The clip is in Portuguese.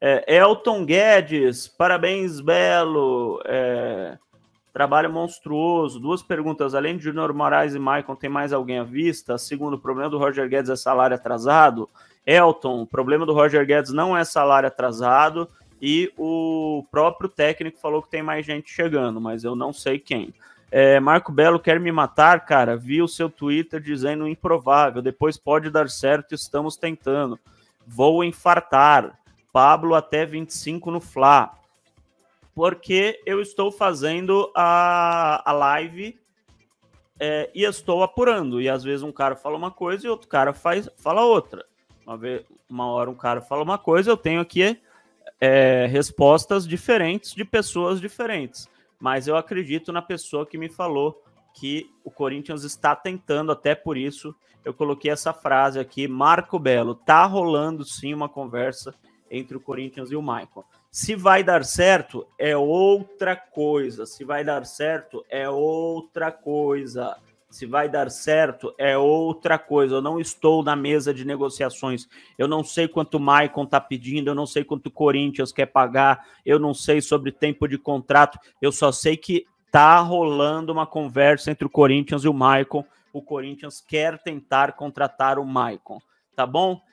É, Elton Guedes, parabéns, Belo. É, trabalho monstruoso. Duas perguntas. Além de Júnior Moraes e Maicon, tem mais alguém à vista? Segundo, o problema do Roger Guedes é salário atrasado. Elton, o problema do Roger Guedes não é salário atrasado. E o próprio técnico falou que tem mais gente chegando, mas eu não sei quem. É, Marco Belo quer me matar, cara. Vi o seu Twitter dizendo improvável. Depois pode dar certo, estamos tentando. Vou infartar. Pablo até 25 no Fla, porque eu estou fazendo a, a live é, e estou apurando. E às vezes um cara fala uma coisa e outro cara faz, fala outra. Uma, vez, uma hora um cara fala uma coisa, eu tenho aqui é, respostas diferentes de pessoas diferentes. Mas eu acredito na pessoa que me falou que o Corinthians está tentando, até por isso eu coloquei essa frase aqui. Marco Belo, tá rolando sim uma conversa entre o Corinthians e o Michael. Se vai dar certo é outra coisa. Se vai dar certo é outra coisa. Se vai dar certo é outra coisa. Eu não estou na mesa de negociações. Eu não sei quanto o Maicon está pedindo, eu não sei quanto o Corinthians quer pagar, eu não sei sobre tempo de contrato. Eu só sei que tá rolando uma conversa entre o Corinthians e o Maicon. O Corinthians quer tentar contratar o Maicon, tá bom?